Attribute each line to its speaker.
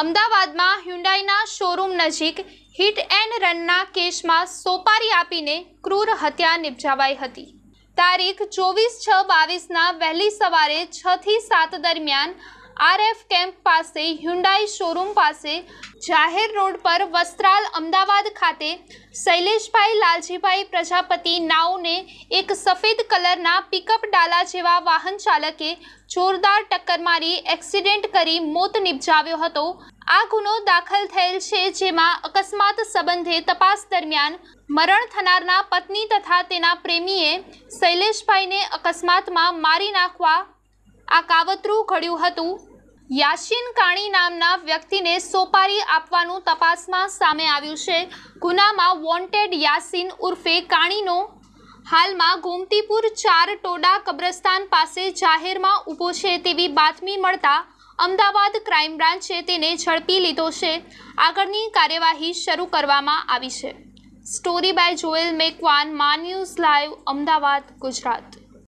Speaker 1: અમદાવાદમાં હ્યુન્ડાઈના શોરૂમ નજીક હિટ એન્ડ રનના કેસમાં સોપારી આપીને ક્રૂર હત્યા નિપજાવાઈ હતી તારીખ ચોવીસ છ બાવીસના વહેલી સવારે છથી સાત દરમિયાન આરએફ કેમ્પ પાસે હ્યુન્ડાઈ શોરૂમ પાસે જાહેર રોડ પર વસ્ત્રાલ અમદાવાદ ખાતે શૈલેષભાઈ લાલજીભાઈ પ્રજાપતિ નાઉને એક સફેદ કલરના પિકઅપ ડાલા જેવા વાહન ચાલકે જોરદાર ટક્કર મારી એક્સિડેન્ટ કરી મોત નિપજાવ્યો હતો આ ગુનો દાખલ થયેલ છે જેમાં અકસ્માત સંબંધે તપાસ દરમિયાન મરણ થનારના પત્ની તથા તેના પ્રેમીએ શૈલેષભાઈને અકસ્માતમાં મારી નાખવા આ કાવતરું ઘડ્યું હતું યાસીન કાણી નામના વ્યક્તિને સોપારી આપવાનું તપાસમાં સામે આવ્યું છે ગુનામાં વોન્ટેડ યાસીન ઉર્ફે કાણીનો હાલમાં ગોમતીપુર ચાર ટોડા કબ્રસ્તાન પાસે જાહેરમાં ઊભો છે તેવી બાતમી મળતા અમદાવાદ ક્રાઇમ બ્રાન્ચે તેને ઝડપી લીધો છે આગળની કાર્યવાહી શરૂ કરવામાં આવી છે સ્ટોરી બાય જોએલ મેકવાન માન્યુઝ ન્યૂઝ લાઈવ અમદાવાદ ગુજરાત